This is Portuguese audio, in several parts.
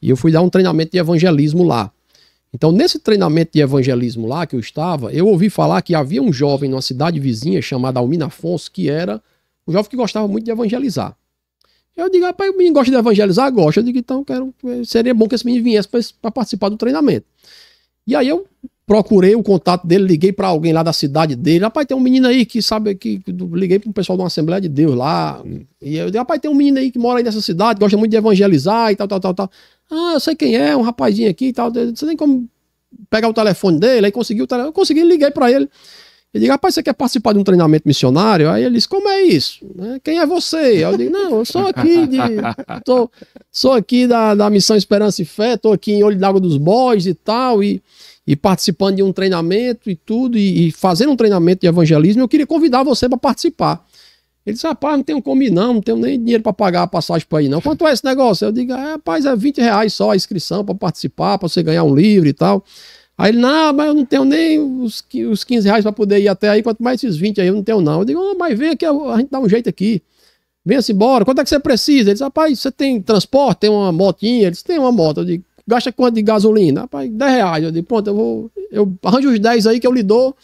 E eu fui dar um treinamento de evangelismo lá. Então, nesse treinamento de evangelismo lá que eu estava, eu ouvi falar que havia um jovem numa cidade vizinha chamada Almina Afonso, que era um jovem que gostava muito de evangelizar. Eu digo, rapaz, o menino gosta de evangelizar? Gosta. Eu digo, então, quero, seria bom que esse menino viesse para participar do treinamento. E aí eu procurei o contato dele, liguei para alguém lá da cidade dele. Rapaz, tem um menino aí que sabe que liguei para o pessoal de uma Assembleia de Deus lá. E eu disse, rapaz, tem um menino aí que mora aí nessa cidade, gosta muito de evangelizar e tal, tal, tal, tal. Ah, eu sei quem é, um rapazinho aqui e tal. Você tem como pegar o telefone dele, aí consegui o telefone, eu consegui, liguei para ele. Ele disse: rapaz, você quer participar de um treinamento missionário? Aí ele disse, como é isso? Né, quem é você? Eu digo, não, eu sou aqui de. Tô, sou aqui da, da Missão Esperança e Fé, tô aqui em Olho d'Água dos Bois e tal. E, e participando de um treinamento e tudo, e, e fazendo um treinamento de evangelismo, eu queria convidar você para participar. Ele disse, rapaz, não tenho como ir não, não tenho nem dinheiro para pagar a passagem para ir não. Quanto é esse negócio? Eu digo, é, rapaz, é 20 reais só a inscrição para participar, para você ganhar um livro e tal. Aí ele, não, mas eu não tenho nem os, os 15 reais para poder ir até aí, quanto mais esses 20 aí eu não tenho não. Eu digo, oh, mas vem aqui, a gente dá um jeito aqui. Venha-se embora, quanto é que você precisa? Ele disse, rapaz, você tem transporte, tem uma motinha? Ele disse, tem uma moto. Eu digo, gasta quanto de gasolina? Rapaz, 10 reais. Eu digo, pronto, eu vou. Eu arranjo os 10 aí que eu lhe dou.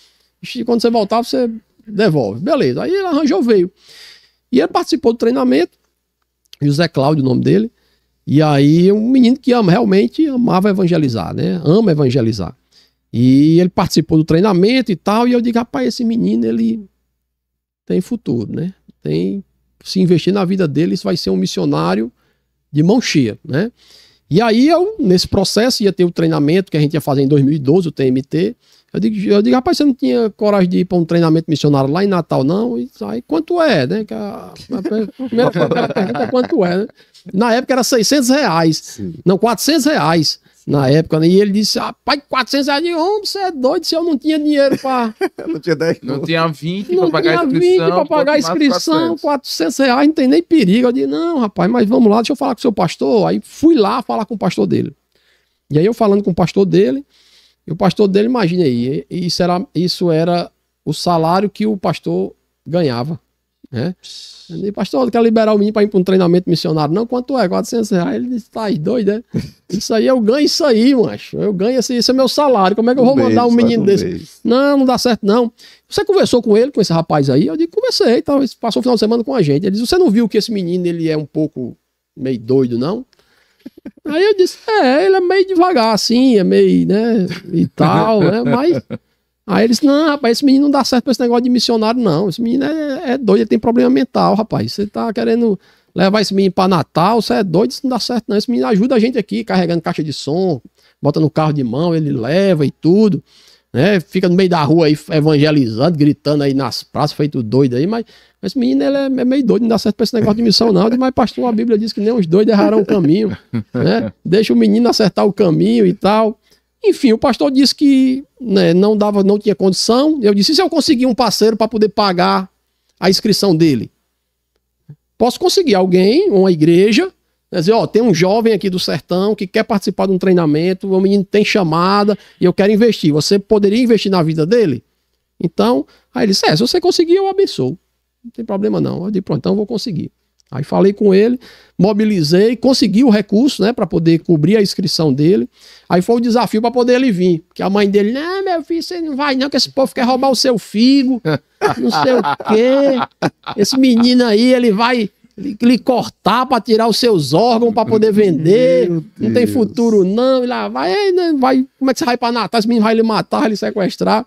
E quando você voltar, você devolve. Beleza. Aí ele arranjou, veio. E ele participou do treinamento. José Cláudio, o nome dele. E aí, um menino que ama, realmente amava evangelizar, né? Ama evangelizar. E ele participou do treinamento e tal. E eu digo, rapaz, esse menino, ele tem futuro, né? Tem. Se investir na vida dele, isso vai ser um missionário de mão cheia, né? E aí eu, nesse processo, ia ter o treinamento que a gente ia fazer em 2012, o TMT. Eu digo, eu digo rapaz, você não tinha coragem de ir para um treinamento missionário lá em Natal, não? E aí, quanto é, né? A, a, primeira pergunta é quanto é, né? Na época era 600 reais. Sim. Não, 400 reais. Na época, né? E ele disse, rapaz, 400 reais de homem, você é doido, se eu não tinha dinheiro para... não tinha 10 Não tinha 20 para pagar a inscrição. para pagar a inscrição, 400. 400 reais, não tem nem perigo. Eu disse, não, rapaz, mas vamos lá, deixa eu falar com o seu pastor. Aí fui lá falar com o pastor dele. E aí eu falando com o pastor dele, e o pastor dele, imagina aí, isso era, isso era o salário que o pastor ganhava. Né? Eu disse, pastor, não quer liberar o menino para ir para um treinamento missionário? Não, quanto é? 400 reais? Ele disse, tá aí, doido, né? Isso aí eu ganho isso aí, macho. Eu ganho esse, esse é meu salário. Como é que eu vou um mandar um menino um desse? Não, não dá certo, não. Você conversou com ele, com esse rapaz aí? Eu disse, conversei, então, passou o final de semana com a gente. Ele disse, você não viu que esse menino ele é um pouco meio doido, não? Aí eu disse, é, ele é meio devagar, assim, é meio, né, e tal, né, mas Aí eles, não, rapaz, esse menino não dá certo pra esse negócio de missionário, não. Esse menino é, é doido, ele tem problema mental, rapaz. Você tá querendo levar esse menino pra Natal, você é doido, isso não dá certo, não. Esse menino ajuda a gente aqui, carregando caixa de som, bota no carro de mão, ele leva e tudo. Né? Fica no meio da rua aí evangelizando, gritando aí nas praças, feito doido aí, mas esse menino ele é, é meio doido, não dá certo pra esse negócio de missão, não. Mas, pastor, a Bíblia diz que nem os doidos errarão o caminho, né? Deixa o menino acertar o caminho e tal. Enfim, o pastor disse que né, não dava, não tinha condição. Eu disse: e se eu conseguir um parceiro para poder pagar a inscrição dele? Posso conseguir alguém, uma igreja, né, dizer: ó, tem um jovem aqui do sertão que quer participar de um treinamento, o menino tem chamada e eu quero investir. Você poderia investir na vida dele? Então, aí ele disse: é, se você conseguir, eu abençoo. Não tem problema não. Eu disse: pronto, então eu vou conseguir. Aí falei com ele, mobilizei, consegui o recurso, né, para poder cobrir a inscrição dele. Aí foi o desafio para poder ele vir, porque a mãe dele, não, meu filho, você não vai não, que esse povo quer roubar o seu figo, não sei o quê. Esse menino aí, ele vai lhe cortar para tirar os seus órgãos para poder vender, não tem futuro não, e lá vai, né, vai, como é que você vai para Natal, esse menino vai lhe matar, lhe sequestrar.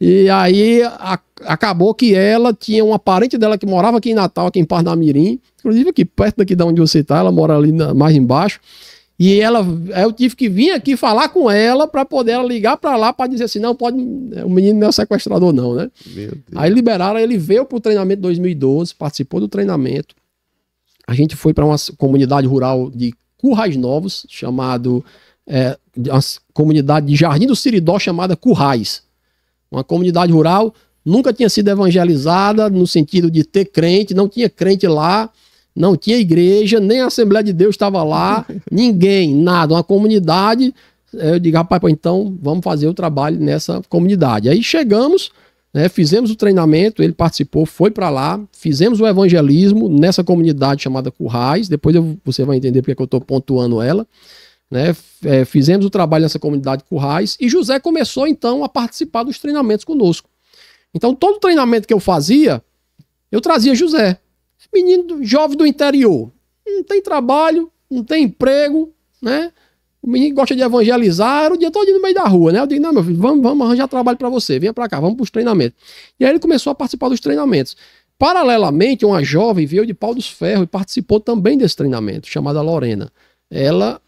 E aí a, acabou que ela tinha uma parente dela que morava aqui em Natal, aqui em Parnamirim, inclusive aqui perto daqui de onde você está, ela mora ali na, mais embaixo. E ela, eu tive que vir aqui falar com ela para poder ela ligar para lá para dizer assim, não pode, é, o menino não é sequestrador não, né? Aí liberaram, ele veio pro treinamento 2012, participou do treinamento. A gente foi para uma comunidade rural de Currais Novos, chamado é, uma comunidade de Jardim do Siridó chamada Currais. Uma comunidade rural nunca tinha sido evangelizada no sentido de ter crente, não tinha crente lá, não tinha igreja, nem a Assembleia de Deus estava lá, ninguém, nada. Uma comunidade. Eh, eu digo, rapaz, então vamos fazer o trabalho nessa comunidade. Aí chegamos. Né, fizemos o treinamento, ele participou, foi para lá, fizemos o evangelismo nessa comunidade chamada Currais, depois eu, você vai entender porque é eu estou pontuando ela. Né? É, fizemos o trabalho nessa comunidade Currais e José começou então a participar dos treinamentos conosco. Então, todo treinamento que eu fazia, eu trazia José, menino jovem do interior, não tem trabalho, não tem emprego, né? O menino gosta de evangelizar, era o dia todo no meio da rua, né? Eu digo, não, meu filho, vamos, vamos arranjar trabalho para você, venha para cá, vamos para os treinamentos. E aí ele começou a participar dos treinamentos. Paralelamente, uma jovem veio de Pau dos Ferros e participou também desse treinamento, chamada Lorena. Ela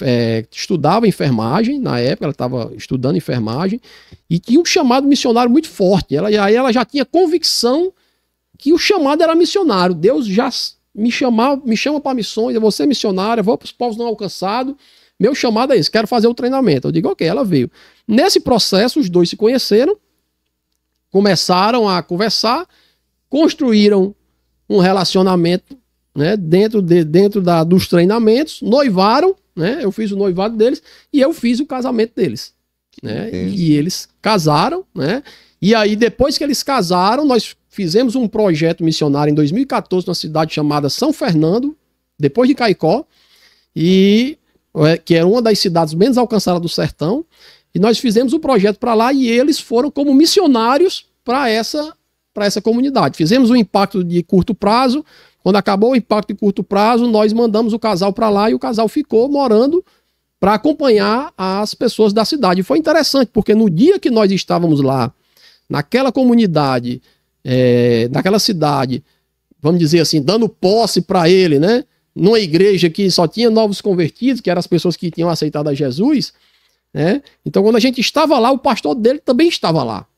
é, estudava enfermagem na época, ela estava estudando enfermagem, e tinha um chamado missionário muito forte. Ela, aí ela já tinha convicção que o chamado era missionário. Deus já me, chamava, me chama para missões, eu vou ser missionária, vou para os povos não alcançados. Meu chamado é esse, quero fazer o treinamento. Eu digo, ok, ela veio. Nesse processo, os dois se conheceram, começaram a conversar, construíram um relacionamento né, dentro, de, dentro da, dos treinamentos, noivaram, né, eu fiz o noivado deles e eu fiz o casamento deles. Né, e eles casaram, né, e aí depois que eles casaram, nós fizemos um projeto missionário em 2014 numa cidade chamada São Fernando, depois de Caicó, e é, que era uma das cidades menos alcançadas do sertão, e nós fizemos o um projeto para lá e eles foram como missionários para essa para essa comunidade. Fizemos um impacto de curto prazo, quando acabou o impacto de curto prazo, nós mandamos o casal para lá e o casal ficou morando para acompanhar as pessoas da cidade. E foi interessante, porque no dia que nós estávamos lá, naquela comunidade, é, naquela cidade, vamos dizer assim, dando posse para ele, né? Numa igreja que só tinha novos convertidos, que eram as pessoas que tinham aceitado a Jesus, né? Então, quando a gente estava lá, o pastor dele também estava lá.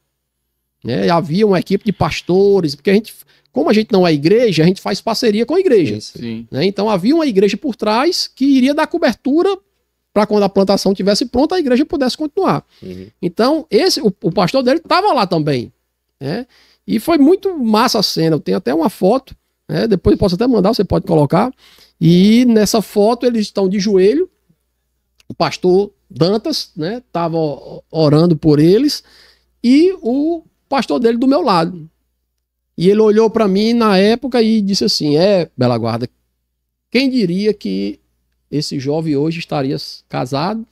Né? havia uma equipe de pastores, porque a gente como a gente não é igreja, a gente faz parceria com a igreja. Sim, né? Então havia uma igreja por trás que iria dar cobertura para quando a plantação tivesse pronta, a igreja pudesse continuar. Uhum. Então, esse o, o pastor dele estava lá também. Né? E foi muito massa a cena. Eu tenho até uma foto, né? depois eu posso até mandar, você pode colocar. E nessa foto eles estão de joelho. O pastor Dantas né, orando por eles e o pastor dele do meu lado. E ele olhou para mim na época e disse assim: É, Bela Guarda, quem diria que esse jovem hoje estaria casado,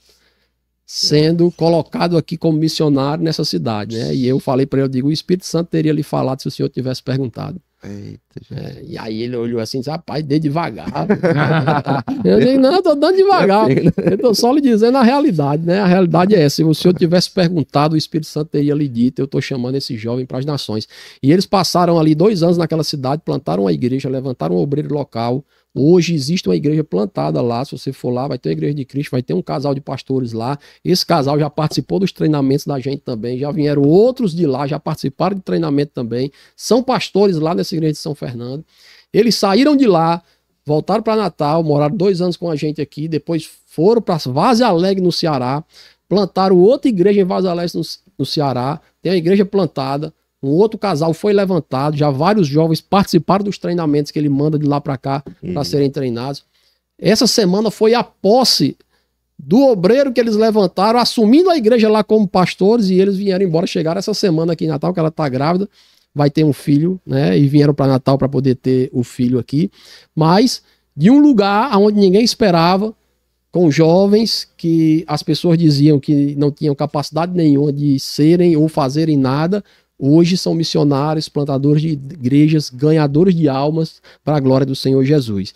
sendo colocado aqui como missionário nessa cidade, né? E eu falei para ele: eu digo, o Espírito Santo teria lhe falado se o senhor tivesse perguntado. Eita, é, e aí ele olhou assim, rapaz, dê devagar. eu disse, não, eu tô dando devagar. É eu tô só lhe dizendo a realidade, né? A realidade é essa. Se o senhor tivesse perguntado, o Espírito Santo teria lhe dito, eu tô chamando esse jovem para as nações. E eles passaram ali dois anos naquela cidade, plantaram uma igreja, levantaram um obreiro local, Hoje existe uma igreja plantada lá. Se você for lá, vai ter a igreja de Cristo, vai ter um casal de pastores lá. Esse casal já participou dos treinamentos da gente também. Já vieram outros de lá, já participaram de treinamento também. São pastores lá nessa igreja de São Fernando. Eles saíram de lá, voltaram para Natal, moraram dois anos com a gente aqui. Depois foram para Vaz Alegre, no Ceará. Plantaram outra igreja em Vaz Alegre, no, no Ceará. Tem a igreja plantada. Um outro casal foi levantado, já vários jovens participaram dos treinamentos que ele manda de lá para cá uhum. para serem treinados. Essa semana foi a posse do obreiro que eles levantaram, assumindo a igreja lá como pastores, e eles vieram embora, chegaram essa semana aqui em Natal, que ela está grávida, vai ter um filho, né? E vieram para Natal para poder ter o filho aqui. Mas de um lugar onde ninguém esperava, com jovens que as pessoas diziam que não tinham capacidade nenhuma de serem ou fazerem nada, Hoje são missionários, plantadores de igrejas, ganhadores de almas para a glória do Senhor Jesus.